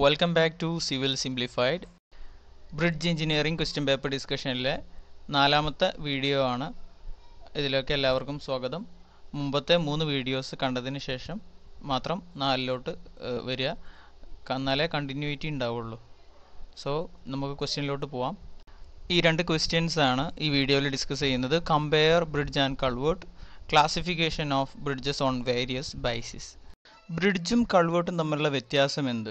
Welcome back to Civil Simplified bridge engineering question paper ഡിസ്കഷനിലെ നാലാമത്തെ video ആണ് ഇതിലേക്ക് എല്ലാവർക്കും സ്വാഗതം മുമ്പത്തെ മൂന്ന് വീഡിയോസ് കണ്ടതിന് ശേഷം മാത്രം നാലിലോട്ട് വരിക എന്നാലേ കണ്ടിന്യൂറ്റി ഉണ്ടാവുള്ളൂ സോ നമുക്ക് ക്വസ്റ്റ്യനിലോട്ട് പോവാം ഈ രണ്ട് ക്വസ്റ്റ്യൻസ് ആണ് ഈ വീഡിയോയിൽ ഡിസ്കസ് ചെയ്യുന്നത് compare bridge and culvert classification of bridges on various basis ബ്രിഡ്ജും കൾവേർട്ടും തമ്മിലുള്ള വ്യത്യാസം എന്ത്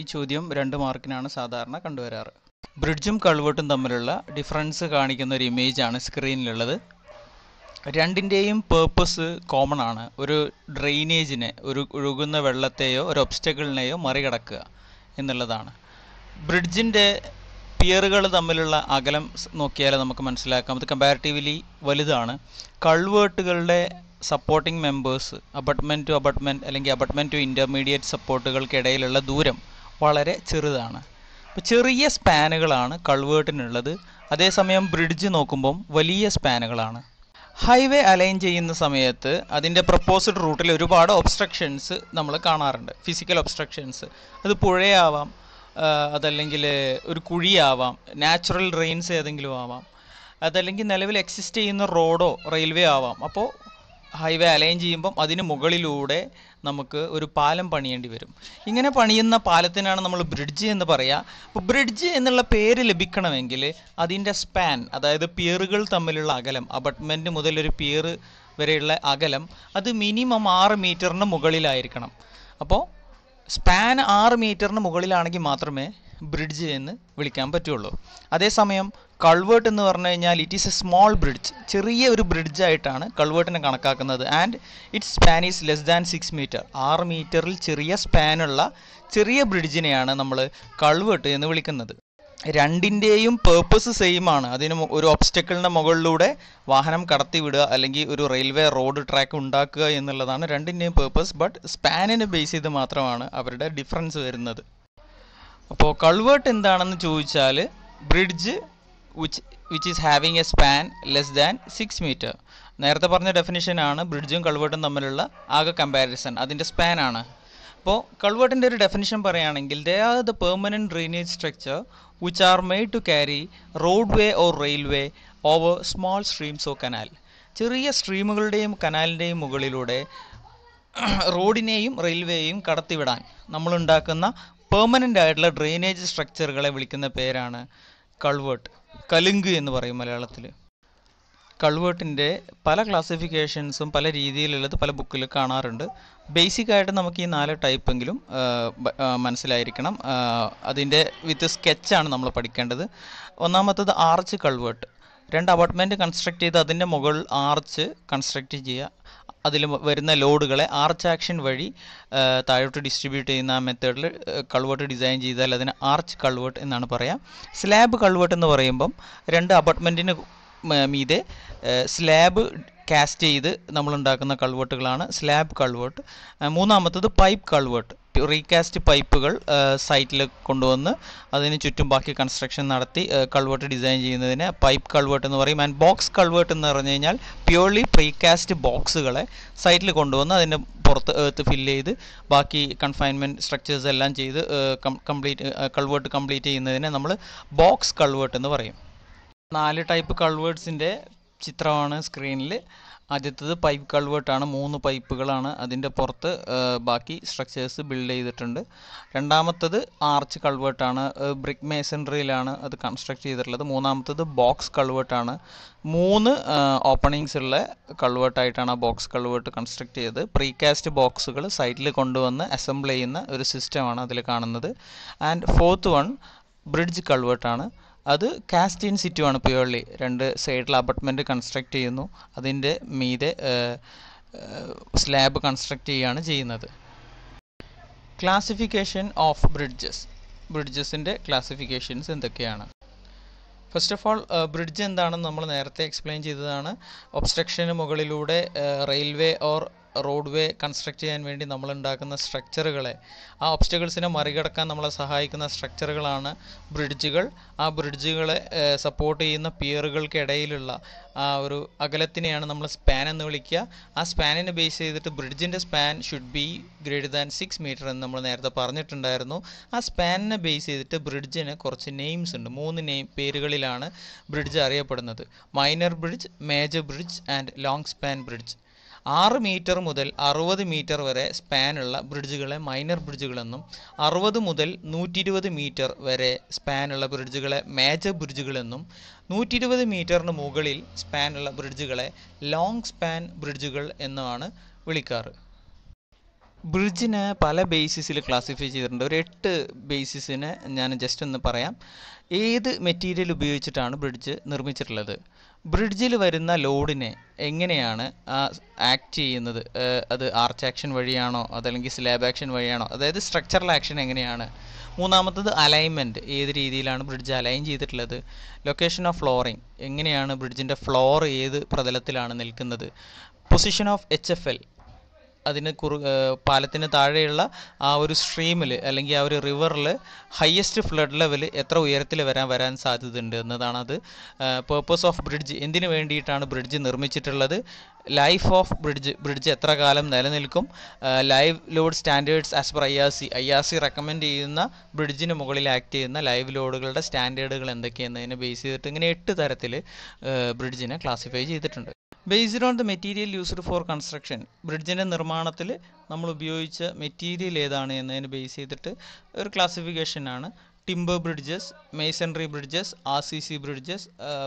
ഈ ചോദ്യം രണ്ട് മാർക്കിനാണ് സാധാരണ കണ്ടുവരാറ് ബ്രിഡ്ജും കൾവേർട്ടും തമ്മിലുള്ള ഡിഫറൻസ് കാണിക്കുന്ന ഒരു ഇമേജ് ആണ് സ്ക്രീനിലുള്ളത് രണ്ടിൻ്റെയും പേർപ്പസ് കോമൺ ആണ് ഒരു ഡ്രെയിനേജിനെ ഒരു ഒഴുകുന്ന വെള്ളത്തെയോ ഒരു ഒബ്സ്റ്റക്കിളിനെയോ മറികടക്കുക എന്നുള്ളതാണ് ബ്രിഡ്ജിൻ്റെ പിയറുകൾ തമ്മിലുള്ള അകലം നോക്കിയാൽ നമുക്ക് മനസ്സിലാക്കാം അത് കമ്പാരിറ്റീവ്ലി വലുതാണ് കൾവേർട്ടുകളുടെ supporting members abutment to abutment അല്ലെങ്കിൽ അബട്ട്മെൻറ്റ് ടു ഇൻ്റർമീഡിയറ്റ് സപ്പോർട്ടുകൾക്കിടയിലുള്ള ദൂരം വളരെ ചെറുതാണ് അപ്പോൾ ചെറിയ സ്പാനുകളാണ് കൾവേർട്ടിനുള്ളത് അതേസമയം ബ്രിഡ്ജ് നോക്കുമ്പം വലിയ സ്പാനുകളാണ് ഹൈവേ അലൈൻ ചെയ്യുന്ന സമയത്ത് അതിൻ്റെ പ്രപ്പോസ്ഡ് റൂട്ടിൽ ഒരുപാട് ഒബ്സ്ട്രക്ഷൻസ് നമ്മൾ കാണാറുണ്ട് ഫിസിക്കൽ ഒബ്സ്ട്രക്ഷൻസ് അത് പുഴയാവാം അതല്ലെങ്കിൽ ഒരു കുഴിയാവാം നാച്ചുറൽ റെയിൻസ് ഏതെങ്കിലും ആവാം അതല്ലെങ്കിൽ നിലവിൽ എക്സിസ്റ്റ് ചെയ്യുന്ന റോഡോ റെയിൽവേ ആവാം അപ്പോൾ ഹൈവേ അലൈൻ ചെയ്യുമ്പം അതിന് മുകളിലൂടെ നമുക്ക് ഒരു പാലം പണിയേണ്ടി വരും ഇങ്ങനെ പണിയുന്ന പാലത്തിനാണ് നമ്മൾ ബ്രിഡ്ജ് എന്ന് പറയുക അപ്പോൾ ബ്രിഡ്ജ് എന്നുള്ള പേര് ലഭിക്കണമെങ്കിൽ അതിൻ്റെ സ്പാൻ അതായത് പിയറുകൾ തമ്മിലുള്ള അകലം അപ്പാർട്ട്മെൻ്റ് മുതൽ ഒരു പിയർ വരെയുള്ള അകലം അത് മിനിമം ആറ് മീറ്ററിന് മുകളിലായിരിക്കണം അപ്പോൾ സ്പാൻ ആറ് മീറ്ററിന് മുകളിലാണെങ്കിൽ മാത്രമേ ബ്രിഡ്ജ് എന്ന് വിളിക്കാൻ പറ്റുള്ളൂ അതേസമയം കൾവേർട്ട് എന്ന് പറഞ്ഞു കഴിഞ്ഞാൽ it is a small bridge ചെറിയ ഒരു ബ്രിഡ്ജ് ആയിട്ടാണ് കൾവേർട്ടിനെ കണക്കാക്കുന്നത് and it span is less than six metre ആറ് മീറ്ററിൽ ചെറിയ സ്പാനുള്ള ചെറിയ ബ്രിഡ്ജിനെയാണ് നമ്മൾ കൾവേർട്ട് എന്ന് വിളിക്കുന്നത് രണ്ടിൻ്റെയും പേർപ്പസ് സെയിം ആണ് അതിന് ഒരു ഒബ്സ്റ്റക്കിളിൻ്റെ മുകളിലൂടെ വാഹനം കടത്തിവിടുക അല്ലെങ്കിൽ ഒരു റെയിൽവേ റോഡ് ട്രാക്ക് ഉണ്ടാക്കുക എന്നുള്ളതാണ് രണ്ടിൻ്റെയും പേർപ്പസ് ബട്ട് സ്പാനിനെ ബേസ് ചെയ്ത് മാത്രമാണ് അവരുടെ ഡിഫറൻസ് വരുന്നത് അപ്പോൾ കൾവേർട്ട് എന്താണെന്ന് ചോദിച്ചാൽ bridge which which is having a span less than six metre നേരത്തെ പറഞ്ഞ ഡെഫിനിഷനാണ് ബ്രിഡ്ജും കൾവേർട്ടും തമ്മിലുള്ള ആകെ കമ്പാരിസൺ അതിൻ്റെ സ്പാൻ ആണ് അപ്പോൾ കൾവേർട്ടിൻ്റെ ഒരു ഡെഫിനിഷൻ പറയുകയാണെങ്കിൽ they are the permanent drainage structure which are made to carry road way or railway over small streams or canal ചെറിയ സ്ട്രീമുകളുടെയും കനാലിൻ്റെയും മുകളിലൂടെ റോഡിനെയും റെയിൽവേയും കടത്തിവിടാൻ നമ്മളുണ്ടാക്കുന്ന പെർമനൻ്റ് ആയിട്ടുള്ള ഡ്രെയിനേജ് സ്ട്രക്ചറുകളെ വിളിക്കുന്ന പേരാണ് കൾവേർട്ട് കലുങ്ക് എന്ന് പറയും മലയാളത്തിൽ കൾവേർട്ടിൻ്റെ പല ക്ലാസിഫിക്കേഷൻസും പല രീതിയിലുള്ളത് പല ബുക്കിൽ കാണാറുണ്ട് ബേസിക്കായിട്ട് നമുക്ക് ഈ നാല് ടൈപ്പെങ്കിലും മനസ്സിലായിരിക്കണം അതിൻ്റെ വിത്ത് സ്കെച്ചാണ് നമ്മൾ പഠിക്കേണ്ടത് ഒന്നാമത്തത് ആർച്ച് കൾവേർട്ട് രണ്ട് അപ്പാർട്ട്മെൻറ്റ് കൺസ്ട്രക്ട് ചെയ്ത് അതിൻ്റെ മുകളിൽ ആർച്ച് കൺസ്ട്രക്ട് ചെയ്യുക അതിൽ വരുന്ന ലോഡുകളെ ആർച്ച് ആക്ഷൻ വഴി താഴോട്ട് ഡിസ്ട്രിബ്യൂട്ട് ചെയ്യുന്ന ആ മെത്തേഡിൽ കൾവേർട്ട് ഡിസൈൻ ചെയ്താൽ അതിന് ആർച്ച് കൾവേർട്ട് എന്നാണ് പറയാം സ്ലാബ് കൾവേർട്ട് എന്ന് പറയുമ്പം രണ്ട് അപ്പാർട്ട്മെൻറ്റിന് മീതെ സ്ലാബ് കാസ്റ്റ് ചെയ്ത് നമ്മളുണ്ടാക്കുന്ന കൾവേർട്ടുകളാണ് സ്ലാബ് കൾവേർട്ട് മൂന്നാമത്തത് പൈപ്പ് കൾവേർട്ട് പൈപ്പ് റീകാസ്റ്റ് പൈപ്പുകൾ സൈറ്റിൽ കൊണ്ടുവന്ന് അതിന് ചുറ്റും ബാക്കി കൺസ്ട്രക്ഷൻ നടത്തി കൾവേർട്ട് ഡിസൈൻ ചെയ്യുന്നതിന് പൈപ്പ് കൾവേർട്ട് എന്ന് പറയും ആൻഡ് ബോക്സ് കൾവേർട്ട് എന്ന് പറഞ്ഞു കഴിഞ്ഞാൽ പ്യുവർലി പ്രീകാസ്റ്റ് ബോക്സുകളെ സൈറ്റിൽ കൊണ്ടുവന്ന് അതിൻ്റെ പുറത്ത് എർത്ത് ഫില്ല് ചെയ്ത് ബാക്കി കൺഫൈൻമെൻറ്റ് സ്ട്രക്ചേഴ്സ് എല്ലാം ചെയ്ത് കംപ്ലീറ്റ് കൾവേർട്ട് കംപ്ലീറ്റ് ചെയ്യുന്നതിനെ നമ്മൾ ബോക്സ് കൾവേർട്ട് എന്ന് പറയും നാല് ടൈപ്പ് കൾവേർട്സിൻ്റെ ചിത്രമാണ് സ്ക്രീനിൽ ആദ്യത്തത് പൈപ്പ് കൾവേർട്ടാണ് മൂന്ന് പൈപ്പുകളാണ് അതിൻ്റെ പുറത്ത് ബാക്കി സ്ട്രക്ചേഴ്സ് ബിൽഡ് ചെയ്തിട്ടുണ്ട് രണ്ടാമത്തത് ആർച്ച് കൾവേർട്ടാണ് ബ്രിക് മേസൻട്രിയിലാണ് അത് കൺസ്ട്രക്ട് ചെയ്തിട്ടുള്ളത് മൂന്നാമത്തത് ബോക്സ് കൾവേർട്ടാണ് മൂന്ന് ഓപ്പണിങ്സ് ഉള്ള കൾവേർട്ടായിട്ടാണ് ആ ബോക്സ് കൾവേർട്ട് കൺസ്ട്രക്ട് ചെയ്തത് പ്രീകാസ്റ്റ് ബോക്സുകൾ സൈറ്റിൽ കൊണ്ടുവന്ന് അസംബിൾ ചെയ്യുന്ന ഒരു സിസ്റ്റമാണ് അതിൽ കാണുന്നത് ആൻഡ് ഫോർത്ത് വൺ ബ്രിഡ്ജ് കൾവേർട്ടാണ് അത് കാസ്റ്റ് ഇൻ സിറ്റു ആണ് പ്യുവർലി രണ്ട് സൈഡിൽ അപ്പാർട്ട്മെൻറ്റ് കൺസ്ട്രക്റ്റ് ചെയ്യുന്നു അതിൻ്റെ മീതെ സ്ലാബ് കൺസ്ട്രക്റ്റ് ചെയ്യുകയാണ് ചെയ്യുന്നത് ക്ലാസിഫിക്കേഷൻ ഓഫ് ബ്രിഡ്ജസ് ബ്രിഡ്ജസിൻ്റെ ക്ലാസിഫിക്കേഷൻസ് എന്തൊക്കെയാണ് ഫസ്റ്റ് ഓഫ് ഓൾ ബ്രിഡ്ജ് എന്താണെന്ന് നമ്മൾ നേരത്തെ എക്സ്പ്ലെയിൻ ചെയ്തതാണ് ഒബ്സ്ട്രക്ഷന് മുകളിലൂടെ railway or road way construct ചെയ്യാൻ വേണ്ടി നമ്മൾ ഉണ്ടാക്കുന്ന സ്ട്രക്ചറുകളെ ആ ഒബ്സ്റ്റക്കിൾസിനെ മറികടക്കാൻ നമ്മളെ സഹായിക്കുന്ന സ്ട്രക്ചറുകളാണ് ബ്രിഡ്ജുകൾ ആ ബ്രിഡ്ജുകളെ സപ്പോർട്ട് ചെയ്യുന്ന പിയറുകൾക്കിടയിലുള്ള ആ ഒരു അകലത്തിനെയാണ് നമ്മൾ സ്പാൻ എന്ന് വിളിക്കുക ആ സ്പാനിനെ ബേസ് ചെയ്തിട്ട് ബ്രിഡ്ജിൻ്റെ span should be greater than six metre എന്ന് നമ്മൾ നേരത്തെ പറഞ്ഞിട്ടുണ്ടായിരുന്നു ആ സ്പാനിനെ ബേസ് ചെയ്തിട്ട് ബ്രിഡ്ജിന് കുറച്ച് നെയിംസ് ഉണ്ട് മൂന്ന് നെയിം പേരുകളിലാണ് ബ്രിഡ്ജ് അറിയപ്പെടുന്നത് minor bridge major bridge and long span bridge ആറ് മീറ്റർ മുതൽ അറുപത് മീറ്റർ വരെ സ്പാനുള്ള ബ്രിഡ്ജുകളെ മൈനർ ബ്രിഡ്ജുകളെന്നും അറുപത് മുതൽ നൂറ്റി ഇരുപത് മീറ്റർ വരെ സ്പാനുള്ള ബ്രിഡ്ജുകളെ മേജർ ബ്രിഡ്ജുകളെന്നും നൂറ്റി ഇരുപത് മീറ്ററിന് മുകളിൽ സ്പാനുള്ള ബ്രിഡ്ജുകളെ ലോങ് സ്പാൻ ബ്രിഡ്ജുകൾ എന്നാണ് വിളിക്കാറ് ബ്രിഡ്ജിനെ പല ബേസിസിൽ ക്ലാസിഫൈ ചെയ്തിട്ടുണ്ട് ഒരു എട്ട് ബേസിസിനെ ഞാൻ ജസ്റ്റ് ഒന്ന് പറയാം ഏത് മെറ്റീരിയൽ ഉപയോഗിച്ചിട്ടാണ് ബ്രിഡ്ജ് നിർമ്മിച്ചിട്ടുള്ളത് ബ്രിഡ്ജിൽ വരുന്ന ലോഡിനെ എങ്ങനെയാണ് ആക്ട് ചെയ്യുന്നത് അത് ആർച്ച് ആക്ഷൻ വഴിയാണോ അതല്ലെങ്കിൽ സ്ലാബ് ആക്ഷൻ വഴിയാണോ അതായത് സ്ട്രക്ചറൽ ആക്ഷൻ എങ്ങനെയാണ് മൂന്നാമത്തത് അലൈൻമെൻറ്റ് ഏത് രീതിയിലാണ് ബ്രിഡ്ജ് അലൈൻ ചെയ്തിട്ടുള്ളത് ലൊക്കേഷൻ ഓഫ് ഫ്ലോറിംഗ് എങ്ങനെയാണ് ബ്രിഡ്ജിൻ്റെ ഫ്ലോർ ഏത് പ്രതലത്തിലാണ് നിൽക്കുന്നത് position of H F L അതിന് കുറു പാലത്തിന് താഴെയുള്ള ആ ഒരു സ്ട്രീമിൽ അല്ലെങ്കിൽ ആ ഒരു റിവറിൽ ഹയസ്റ്റ് ഫ്ലഡ് ലെവൽ എത്ര ഉയരത്തിൽ വരാൻ വരാൻ സാധ്യതയുണ്ട് എന്നതാണ് അത് പേർപ്പസ് ഓഫ് ബ്രിഡ്ജ് എന്തിനു വേണ്ടിയിട്ടാണ് ബ്രിഡ്ജ് നിർമ്മിച്ചിട്ടുള്ളത് ലൈഫ് ഓഫ് ബ്രിഡ്ജ് ബ്രിഡ്ജ് എത്ര കാലം നിലനിൽക്കും live load standards as per I R C I R C recommend ചെയ്യുന്ന ബ്രിഡ്ജിന് മുകളിൽ ആക്ട് ചെയ്യുന്ന ലൈവ് ലോഡുകളുടെ സ്റ്റാൻഡേർഡുകൾ എന്തൊക്കെയെന്നതിനെ ബേസ് ചെയ്തിട്ട് ഇങ്ങനെ എട്ട് തരത്തിൽ ബ്രിഡ്ജിനെ ക്ലാസിഫൈ ചെയ്തിട്ടുണ്ട് based on the material used for construction ബ്രിഡ്ജിൻ്റെ നിർമ്മാണത്തിൽ നമ്മൾ ഉപയോഗിച്ച മെറ്റീരിയൽ ഏതാണ് എന്നതിന് ബേസ് ചെയ്തിട്ട് ഒരു ക്ലാസിഫിക്കേഷനാണ് timber bridges masonry bridges R C C bridges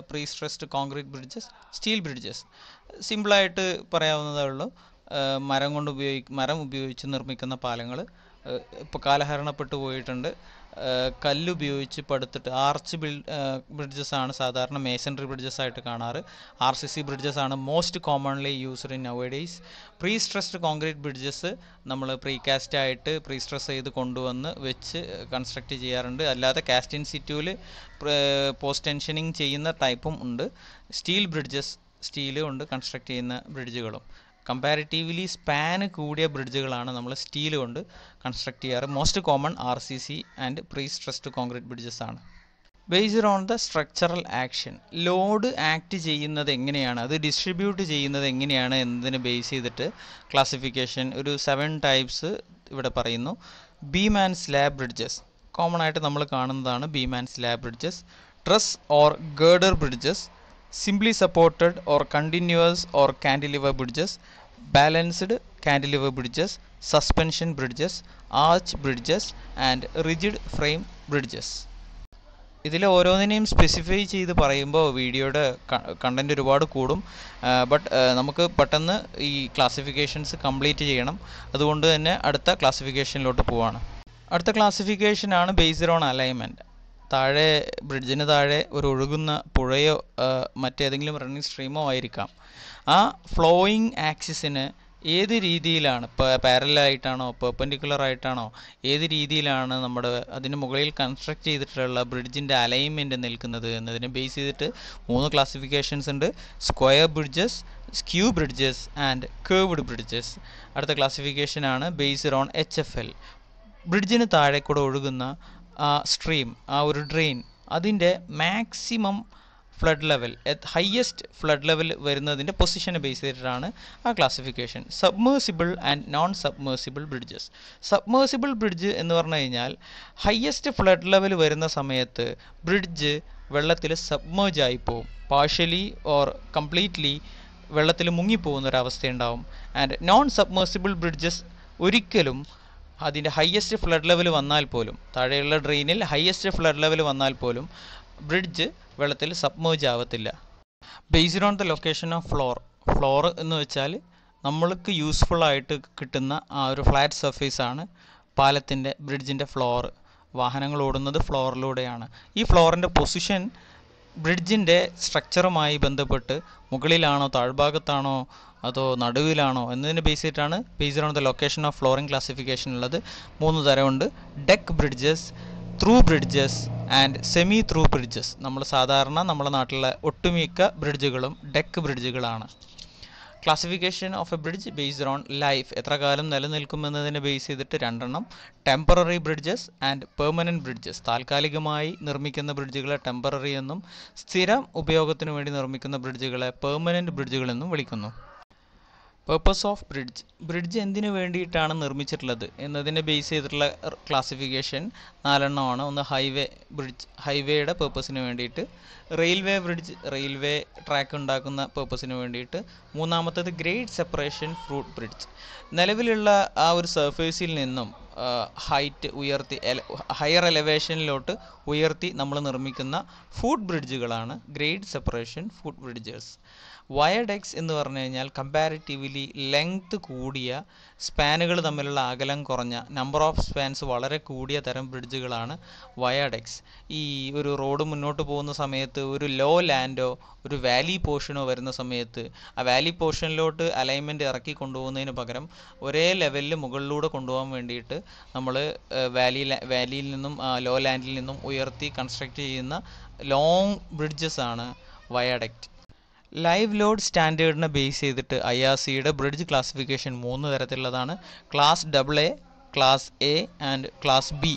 prestressed concrete bridges steel bridges സിമ്പിളായിട്ട് പറയാവുന്നതേ ഉള്ളൂ uh, മരം കൊണ്ട് ഉപയോഗി മരം ഉപയോഗിച്ച് നിർമ്മിക്കുന്ന പാലങ്ങൾ uh, ഇപ്പോൾ കാലഹരണപ്പെട്ടു പോയിട്ടുണ്ട് കല്ലുപയോഗിച്ച് പടുത്തിട്ട് ആർച്ച് ബ്രിഡ്ജസ് ആണ് സാധാരണ മേസൺറി ബ്രിഡ്ജസ് ആയിട്ട് കാണാറ് ആർ സി സി ബ്രിഡ്ജസ് ആണ് most commonly used in nowadays prestressed concrete bridges നമ്മൾ പ്രീ കാസ്റ്റ് ആയിട്ട് പ്രീ സ്ട്രെസ് ചെയ്ത് കൊണ്ടുവന്ന് വെച്ച് കൺസ്ട്രക്റ്റ് ചെയ്യാറുണ്ട് അല്ലാതെ കാസ്റ്റ് ഇൻ സിറ്റുവിൽ പോസ്റ്റ് ടെൻഷനിങ് ചെയ്യുന്ന ടൈപ്പും ഉണ്ട് സ്റ്റീൽ ബ്രിഡ്ജസ് സ്റ്റീലും ഉണ്ട് കൺസ്ട്രക്ട് ചെയ്യുന്ന ബ്രിഡ്ജുകളും കമ്പാരിറ്റീവ്ലി സ്പാൻ കൂടിയ ബ്രിഡ്ജുകളാണ് നമ്മൾ സ്റ്റീൽ കൊണ്ട് കൺസ്ട്രക്ട് ചെയ്യാറ് most common R C C and prestressed concrete bridges ആണ് based on the structural action load act ചെയ്യുന്നത് എങ്ങനെയാണ് അത് ഡിസ്ട്രിബ്യൂട്ട് ചെയ്യുന്നത് എങ്ങനെയാണ് എന്നതിനെ ബേസ് ചെയ്തിട്ട് ക്ലാസിഫിക്കേഷൻ ഒരു സെവൻ ടൈപ്സ് ഇവിടെ പറയുന്നു beam and slab bridges common ആയിട്ട് നമ്മൾ കാണുന്നതാണ് beam and slab bridges truss or girder bridges simply supported or continuous or cantilever bridges, balanced cantilever bridges, suspension bridges, arch bridges and rigid frame bridges. ഇതിലെ ഓരോന്നിനെയും specify ചെയ്ത് പറയുമ്പോൾ വീഡിയോയുടെ content ഒരുപാട് കൂടും but നമുക്ക് പെട്ടെന്ന് ഈ ക്ലാസിഫിക്കേഷൻസ് കംപ്ലീറ്റ് ചെയ്യണം അതുകൊണ്ട് തന്നെ അടുത്ത ക്ലാസിഫിക്കേഷനിലോട്ട് പോവാണ് അടുത്ത ക്ലാസിഫിക്കേഷൻ ആണ് ബേസ്ഡ് ഓൺ അലൈൻമെൻറ്റ് താഴെ ബ്രിഡ്ജിന് താഴെ ഒരു ഒഴുകുന്ന പുഴയോ മറ്റേതെങ്കിലും റണ്ണിങ് സ്ട്രീമോ ആയിരിക്കാം ആ ഫ്ലോയിങ് ആക്സിസിന് ഏത് രീതിയിലാണ് ഇപ്പോൾ പാരലായിട്ടാണോ പെർപ്പൻഡിക്കുലർ ആയിട്ടാണോ ഏത് രീതിയിലാണ് നമ്മുടെ അതിന് മുകളിൽ കൺസ്ട്രക്ട് ചെയ്തിട്ടുള്ള ബ്രിഡ്ജിൻ്റെ അലൈൻമെൻറ്റ് നിൽക്കുന്നത് എന്നതിനെ ബേസ് ചെയ്തിട്ട് മൂന്ന് ക്ലാസിഫിക്കേഷൻസ് ഉണ്ട് square bridges skew bridges and curved bridges അടുത്ത ക്ലാസിഫിക്കേഷനാണ് based on H F L ബ്രിഡ്ജിന് താഴെ കൂടെ ഒഴുകുന്ന സ്ട്രീം ആ ഒരു ഡ്രെയിൻ അതിൻ്റെ maximum flood level highest flood level വരുന്നതിൻ്റെ പൊസിഷനെ ബേസ് ചെയ്തിട്ടാണ് ആ classification submersible and non submersible bridges submersible bridge എന്ന് പറഞ്ഞു കഴിഞ്ഞാൽ ഹയ്യസ്റ്റ് ഫ്ലഡ് ലെവൽ വരുന്ന സമയത്ത് ബ്രിഡ്ജ് വെള്ളത്തിൽ സബ്മേജ് ആയി പോവും പാർഷ്യലി ഓർ കംപ്ലീറ്റ്ലി വെള്ളത്തിൽ മുങ്ങിപ്പോകുന്ന ഒരു അവസ്ഥയുണ്ടാവും ആൻഡ് നോൺ സബ്മേഴ്സിബിൾ ബ്രിഡ്ജസ് ഒരിക്കലും അതിൻ്റെ ഹയ്യസ്റ്റ് ഫ്ലഡ് ലെവൽ വന്നാൽ പോലും താഴെയുള്ള ഡ്രെയിനിൽ ഹയ്യസ്റ്റ് ഫ്ലഡ് ലെവൽ വന്നാൽ പോലും ബ്രിഡ്ജ് വെള്ളത്തിൽ സബ്മേജ് ആവത്തില്ല based on the location of floor floor എന്ന് വെച്ചാൽ നമ്മൾക്ക് യൂസ്ഫുൾ ആയിട്ട് കിട്ടുന്ന ആ ഒരു ഫ്ലാറ്റ് സർഫേസ് ആണ് പാലത്തിൻ്റെ ബ്രിഡ്ജിൻ്റെ ഫ്ലോർ വാഹനങ്ങൾ ഓടുന്നത് ഫ്ലോറിലൂടെയാണ് ഈ ഫ്ലോറിൻ്റെ പൊസിഷൻ ബ്രിഡ്ജിൻ്റെ സ്ട്രക്ചറുമായി ബന്ധപ്പെട്ട് മുകളിലാണോ താഴ്ഭാഗത്താണോ അതോ നടുവിലാണോ എന്നതിനെ ബേസ് ചെയ്തിട്ടാണ് based on the location of flooring classification ഉള്ളത് മൂന്ന് തരമുണ്ട് deck bridges through bridges and semi through bridges നമ്മൾ സാധാരണ നമ്മുടെ നാട്ടിലെ ഒട്ടുമിക്ക ബ്രിഡ്ജുകളും ഡെക്ക് ബ്രിഡ്ജുകളാണ് classification of a bridge based on life എത്ര കാലം നിലനിൽക്കുമെന്നതിനെ ബേസ് ചെയ്തിട്ട് രണ്ടെണ്ണം temporary bridges and permanent bridges താൽക്കാലികമായി നിർമ്മിക്കുന്ന ബ്രിഡ്ജുകളെ ടെമ്പററി എന്നും സ്ഥിരം ഉപയോഗത്തിനു വേണ്ടി നിർമ്മിക്കുന്ന ബ്രിഡ്ജുകളെ പെർമനൻറ്റ് ബ്രിഡ്ജുകളെന്നും വിളിക്കുന്നു പേർപ്പസ് ഓഫ് ബ്രിഡ്ജ് ബ്രിഡ്ജ് എന്തിനു വേണ്ടിയിട്ടാണ് നിർമ്മിച്ചിട്ടുള്ളത് എന്നതിനെ ബേസ് ചെയ്തിട്ടുള്ള ക്ലാസിഫിക്കേഷൻ നാലെണ്ണമാണ് ഒന്ന് ഹൈവേ ബ്രിഡ്ജ് ഹൈവേയുടെ പേർപ്പസിന് വേണ്ടിയിട്ട് റെയിൽവേ ബ്രിഡ്ജ് റെയിൽവേ ട്രാക്ക് ഉണ്ടാക്കുന്ന പേർപ്പസിന് വേണ്ടിയിട്ട് മൂന്നാമത്തത് ഗ്രേറ്റ് സെപ്പറേഷൻ ഫ്രൂട്ട് ബ്രിഡ്ജ് നിലവിലുള്ള ആ ഒരു സർഫേസിൽ നിന്നും ഹൈറ്റ് ഉയർത്തി ഹയർ എലവേഷനിലോട്ട് ഉയർത്തി നമ്മൾ നിർമ്മിക്കുന്ന ഫുഡ് ബ്രിഡ്ജുകളാണ് grade separation foot bridges viaducts എന്ന് പറഞ്ഞു കഴിഞ്ഞാൽ കമ്പാരിറ്റീവ്ലി ലെങ്ത് കൂടിയ സ്പാനുകൾ തമ്മിലുള്ള അകലം കുറഞ്ഞ നമ്പർ ഓഫ് സ്പാൻസ് വളരെ കൂടിയ തരം ബ്രിഡ്ജുകളാണ് വയാഡെക്സ് ഈ ഒരു റോഡ് മുന്നോട്ട് പോകുന്ന സമയത്ത് ഒരു ലോ ലാൻഡോ ഒരു വാലി പോർഷനോ വരുന്ന സമയത്ത് ആ വാലി പോർഷനിലോട്ട് അലൈൻമെൻറ്റ് ഇറക്കി കൊണ്ടുപോകുന്നതിന് പകരം ഒരേ ലെവലിൽ മുകളിലൂടെ കൊണ്ടുപോകാൻ വേണ്ടിയിട്ട് നമ്മൾ വാലി വാലിയിൽ നിന്നും ലോ ലാൻഡിൽ നിന്നും ഉയർത്തി കൺസ്ട്രക്റ്റ് ചെയ്യുന്ന ലോങ് ബ്രിഡ്ജസ് ആണ് വയാഡക്റ്റ് ലൈവ് ലോഡ് സ്റ്റാൻഡേർഡിനെ ബേസ് ചെയ്തിട്ട് ഐ ആർ സിയുടെ ബ്രിഡ്ജ് ക്ലാസിഫിക്കേഷൻ മൂന്ന് തരത്തിലുള്ളതാണ് class double A class A and class B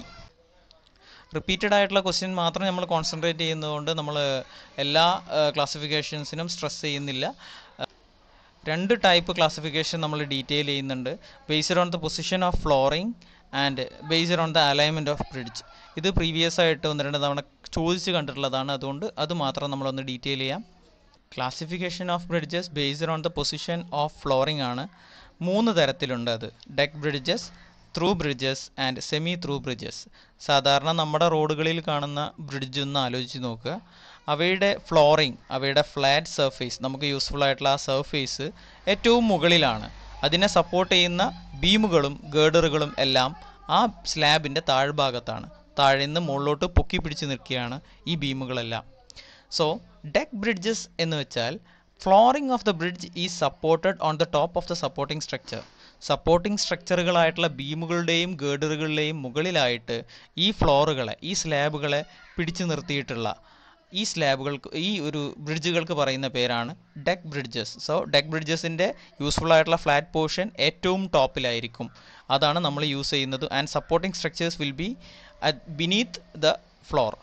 repeated ആയിട്ടുള്ള ക്വസ്റ്റ്യൻ മാത്രം നമ്മൾ കോൺസെൻട്രേറ്റ് ചെയ്യുന്നതുകൊണ്ട് നമ്മൾ എല്ലാ ക്ലാസിഫിക്കേഷൻസിനും സ്ട്രെസ് ചെയ്യുന്നില്ല രണ്ട് ടൈപ്പ് ക്ലാസിഫിക്കേഷൻ നമ്മൾ ഡീറ്റെയിൽ ചെയ്യുന്നുണ്ട് based on the position of flooring and based on the alignment of bridge ഇത് പ്രീവിയസ് ആയിട്ട് ഒന്ന് രണ്ട് തവണ ചോദിച്ച് കണ്ടിട്ടുള്ളതാണ് അതുകൊണ്ട് അത് മാത്രം നമ്മളൊന്ന് ഡീറ്റെയിൽ ചെയ്യാം classification of bridges based on the position of flooring ആണ് മൂന്ന് തരത്തിലുണ്ട് അത് deck bridges through bridges and semi through bridges സാധാരണ നമ്മുടെ റോഡുകളിൽ കാണുന്ന ബ്രിഡ്ജ് ഒന്ന് ആലോചിച്ച് നോക്കുക അവയുടെ ഫ്ലോറിംഗ് അവയുടെ ഫ്ലാറ്റ് സർഫേസ് നമുക്ക് യൂസ്ഫുൾ ആയിട്ടുള്ള ആ സർഫേസ് ഏറ്റവും മുകളിലാണ് അതിനെ സപ്പോർട്ട് ചെയ്യുന്ന ബീമുകളും ഗേഡറുകളും എല്ലാം ആ സ്ലാബിൻ്റെ താഴ്ഭാഗത്താണ് താഴെ നിന്ന് മുകളിലോട്ട് പൊക്കി പിടിച്ച് നിൽക്കുകയാണ് ഈ ബീമുകളെല്ലാം സോ ഡെക്ക് ബ്രിഡ്ജസ് എന്ന് വെച്ചാൽ flooring of the bridge is supported on the top of the supporting structure supporting സ്ട്രക്ചറുകളായിട്ടുള്ള ബീമുകളുടെയും ഗേഡറുകളുടെയും മുകളിലായിട്ട് ഈ ഫ്ലോറുകളെ ഈ സ്ലാബുകളെ പിടിച്ചു നിർത്തിയിട്ടുള്ള ഈ സ്ലാബുകൾക്ക് ഈ ഒരു ബ്രിഡ്ജുകൾക്ക് പറയുന്ന പേരാണ് ഡെക്ക് ബ്രിഡ്ജസ് സോ ഡെക്ക് ബ്രിഡ്ജസിൻ്റെ യൂസ്ഫുൾ ആയിട്ടുള്ള ഫ്ലാറ്റ് പോർഷൻ ഏറ്റവും ടോപ്പിലായിരിക്കും അതാണ് നമ്മൾ യൂസ് ചെയ്യുന്നത് and supporting structures will be at beneath the floor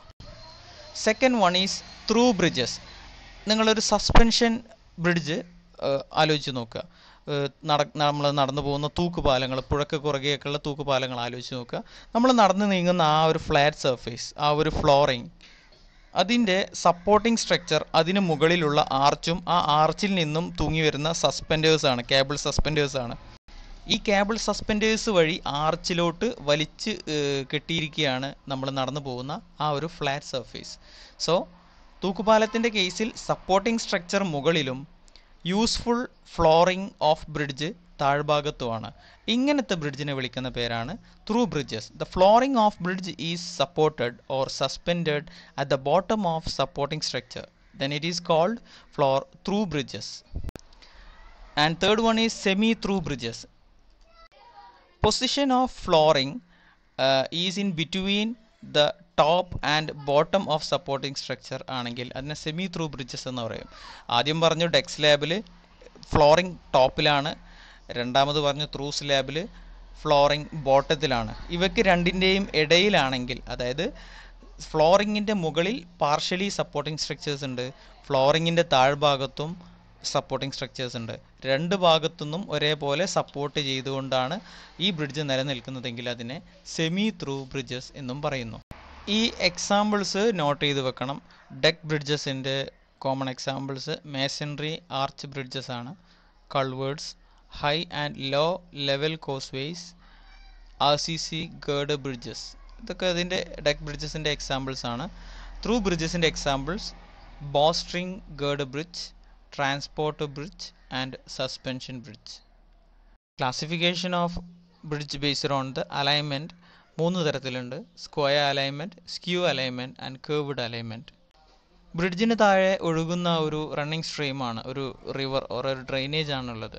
second one is through bridges നിങ്ങളൊരു സസ്പെൻഷൻ ബ്രിഡ്ജ് ആലോചിച്ച് നോക്കുക നട നമ്മൾ നടന്നു പോകുന്ന തൂക്കുപാലങ്ങൾ പുഴക്ക് കുറുകെയൊക്കെയുള്ള തൂക്കുപാലങ്ങൾ ആലോചിച്ച് നോക്കുക നമ്മൾ നടന്നു നീങ്ങുന്ന ആ ഒരു ഫ്ലാറ്റ് സർഫേസ് ആ ഒരു ഫ്ലോറിങ് അതിൻ്റെ സപ്പോർട്ടിംഗ് സ്ട്രക്ചർ അതിന് മുകളിലുള്ള ആർച്ചും ആ ആർച്ചിൽ നിന്നും തൂങ്ങി വരുന്ന സസ്പെൻഡേഴ്സാണ് കേബിൾ സസ്പെൻഡേഴ്സാണ് ഈ കേബിൾ സസ്പെൻഡേഴ്സ് വഴി ആർച്ചിലോട്ട് വലിച്ച് കെട്ടിയിരിക്കുകയാണ് നമ്മൾ നടന്നു പോകുന്ന ആ ഒരു ഫ്ലാറ്റ് സർഫേസ് സോ തൂക്കുപാലത്തിൻ്റെ കേസിൽ സപ്പോർട്ടിംഗ് സ്ട്രക്ചർ മുകളിലും യൂസ്ഫുൾ ഫ്ലോറിംഗ് ഓഫ് ബ്രിഡ്ജ് താഴ്ഭാഗത്തുമാണ് ഇങ്ങനത്തെ ബ്രിഡ്ജിനെ വിളിക്കുന്ന പേരാണ് through bridges the flooring of bridge is supported or suspended at the bottom of supporting structure then it is called floor through bridges and third one is semi through bridges position of flooring is in between the top and bottom of supporting structure ആണെങ്കിൽ അതിനെ semi through bridges എന്ന് പറയും ആദ്യം പറഞ്ഞു dex ലാബിൽ flooring ടോപ്പിലാണ് രണ്ടാമത് പറഞ്ഞു throughs ലാബിൽ ഫ്ലോറിംഗ് ബോട്ടത്തിലാണ് ഇവയ്ക്ക് രണ്ടിൻ്റെയും ഇടയിലാണെങ്കിൽ അതായത് ഫ്ലോറിങ്ങിൻ്റെ മുകളിൽ പാർഷ്യലി സപ്പോർട്ടിംഗ് സ്ട്രക്ചേഴ്സ് ഉണ്ട് ഫ്ലോറിങ്ങിൻ്റെ താഴ്ഭാഗത്തും സപ്പോർട്ടിംഗ് സ്ട്രക്ചേഴ്സ് ഉണ്ട് രണ്ട് ഭാഗത്തുനിന്നും ഒരേപോലെ സപ്പോർട്ട് ചെയ്തുകൊണ്ടാണ് ഈ ബ്രിഡ്ജ് നിലനിൽക്കുന്നതെങ്കിൽ അതിനെ സെമി ത്രൂ ബ്രിഡ്ജസ് എന്നും പറയുന്നു ഈ എക്സാമ്പിൾസ് നോട്ട് ചെയ്ത് വെക്കണം ഡെക്ക് ബ്രിഡ്ജസിൻ്റെ common examples masonry arch bridges ആണ് culverts high and low level causeways R C C girder bridges ഇതൊക്കെ അതിൻ്റെ ഡെക്ക് ബ്രിഡ്ജസിൻ്റെ എക്സാമ്പിൾസ് ആണ് ത്രൂ ബ്രിഡ്ജസിൻ്റെ examples bowstring girder bridge transport bridge and suspension bridge. Classification of bridge based on the alignment മൂന്ന് തരത്തിലുണ്ട് square alignment skew alignment and curved alignment ബ്രിഡ്ജിന് താഴെ ഒഴുകുന്ന ഒരു റണ്ണിങ് സ്ട്രീമാണ് ഒരു റിവർ ഓർ ഒരു ഡ്രെയിനേജ് ആണുള്ളത്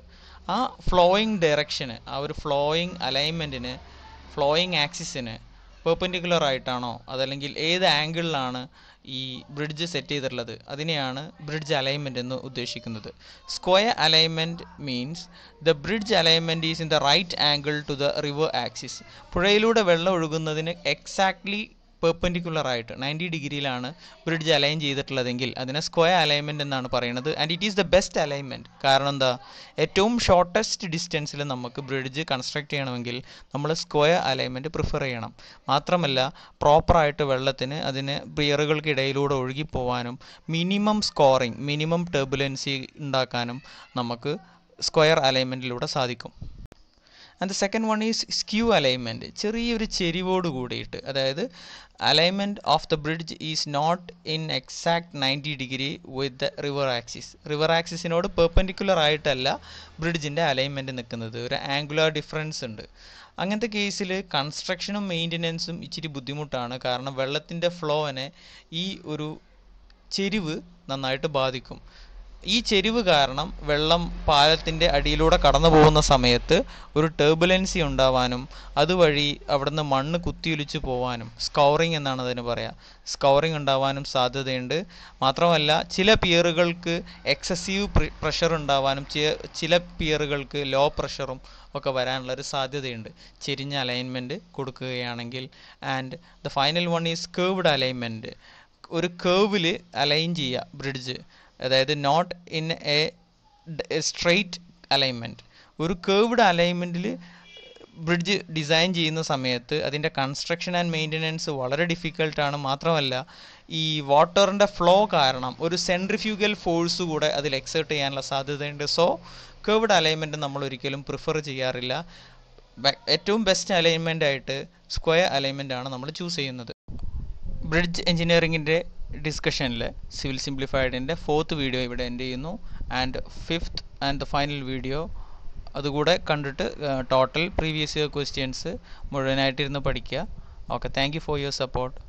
ആ ഫ്ലോയിങ് ഡയറക്ഷന് ആ ഒരു ഫ്ലോയിങ് അലൈൻമെൻറ്റിന് ഫ്ലോയിങ് ആക്സിസിന് പെർപ്പൻഡിക്കുലർ ആയിട്ടാണോ അതല്ലെങ്കിൽ ഏത് ആംഗിളിലാണ് ഈ ബ്രിഡ്ജ് സെറ്റ് ചെയ്തിട്ടുള്ളത് അതിനെയാണ് ബ്രിഡ്ജ് അലൈൻമെൻറ്റ് എന്ന് ഉദ്ദേശിക്കുന്നത് square alignment means the bridge alignment is in the right angle to the river axis പുഴയിലൂടെ വെള്ളം ഒഴുകുന്നതിന് എക്സാക്ട്ലി പെർപ്പൻഡിക്കുലർ ആയിട്ട് നയൻറ്റി ഡിഗ്രിയിലാണ് ബ്രിഡ്ജ് അലൈൻ ചെയ്തിട്ടുള്ളതെങ്കിൽ അതിനെ സ്ക്വയർ അലൈൻമെൻറ്റ് എന്നാണ് പറയുന്നത് and it is the best alignment കാരണം എന്താ ഏറ്റവും ഷോർട്ടസ്റ്റ് ഡിസ്റ്റൻസിൽ നമുക്ക് ബ്രിഡ്ജ് കൺസ്ട്രക്ട് ചെയ്യണമെങ്കിൽ നമ്മൾ സ്ക്വയർ അലൈൻമെൻറ്റ് പ്രിഫർ ചെയ്യണം മാത്രമല്ല പ്രോപ്പറായിട്ട് വെള്ളത്തിന് അതിന് ബിയറുകൾക്കിടയിലൂടെ ഒഴുകിപ്പോവാനും മിനിമം സ്കോറിങ് മിനിമം ടേബുലൻസി ഉണ്ടാക്കാനും നമുക്ക് സ്ക്വയർ അലൈൻമെൻറ്റിലൂടെ സാധിക്കും and the second one is skew alignment ചെറിയൊരു ചെരിവോട് കൂടിയിട്ട് അതായത് alignment of the bridge is not in exact ninety degree with the river axis river ആക്സിസിനോട് പെർപ്പൻഡിക്കുലർ ആയിട്ടല്ല ബ്രിഡ്ജിൻ്റെ അലൈൻമെൻറ്റ് നിൽക്കുന്നത് ഒരു ആംഗുലർ ഡിഫറൻസ് ഉണ്ട് അങ്ങനത്തെ കേസിൽ കൺസ്ട്രക്ഷനും മെയിൻ്റനൻസും ഇച്ചിരി ബുദ്ധിമുട്ടാണ് കാരണം വെള്ളത്തിൻ്റെ ഫ്ലോവിനെ ഈ ഒരു ചെരിവ് നന്നായിട്ട് ബാധിക്കും ഈ ചെരിവ് കാരണം വെള്ളം പാലത്തിൻ്റെ അടിയിലൂടെ കടന്നു പോകുന്ന സമയത്ത് ഒരു ടേബുലൻസി ഉണ്ടാവാനും അതുവഴി അവിടുന്ന് മണ്ണ് കുത്തിയൊലിച്ച് പോവാനും സ്കൗറിങ് എന്നാണ് അതിന് പറയുക സ്കൗറിങ് ഉണ്ടാവാനും സാധ്യതയുണ്ട് മാത്രമല്ല ചില പിയറുകൾക്ക് എക്സസീവ് പ്രഷർ ഉണ്ടാവാനും ചില പിയറുകൾക്ക് ലോ പ്രഷറും ഒക്കെ വരാനുള്ള ഒരു സാധ്യതയുണ്ട് ചെരിഞ്ഞ അലൈൻമെൻറ്റ് കൊടുക്കുകയാണെങ്കിൽ and the final one is curved alignment ഒരു കേവില് അലൈൻ ചെയ്യുക ബ്രിഡ്ജ് അതായത് not in a straight alignment ഒരു കേവ്ഡ് അലൈൻമെൻറ്റിൽ ബ്രിഡ്ജ് ഡിസൈൻ ചെയ്യുന്ന സമയത്ത് അതിൻ്റെ കൺസ്ട്രക്ഷൻ ആൻഡ് മെയിൻ്റനൻസ് വളരെ ഡിഫിക്കൽട്ടാണ് മാത്രമല്ല ഈ വാട്ടറിൻ്റെ ഫ്ലോ കാരണം ഒരു സെൻട്രിഫ്യൂഗൽ ഫോഴ്സ് കൂടെ അതിൽ എക്സേർട്ട് ചെയ്യാനുള്ള സാധ്യതയുണ്ട് സോ കേവ്ഡ് അലൈൻമെൻറ്റ് നമ്മൾ ഒരിക്കലും പ്രിഫർ ചെയ്യാറില്ല ഏറ്റവും ബെസ്റ്റ് അലൈൻമെൻ്റ് ആയിട്ട് സ്ക്വയർ അലൈൻമെൻ്റ് ആണ് നമ്മൾ ചൂസ് ചെയ്യുന്നത് ബ്രിഡ്ജ് എഞ്ചിനീയറിങ്ങിൻ്റെ ഡിസ്കഷനിൽ സിവിൽ സിംപ്ലിഫൈഡിൻ്റെ ഫോർത്ത് വീഡിയോ ഇവിടെ എൻഡ് ചെയ്യുന്നു and fifth and the final video അതുകൂടെ കണ്ടിട്ട് ടോട്ടൽ പ്രീവിയസ് ഇയർ ക്വസ്റ്റ്യൻസ് മുഴുവനായിട്ടിരുന്ന് പഠിക്കുക okay thank you for your support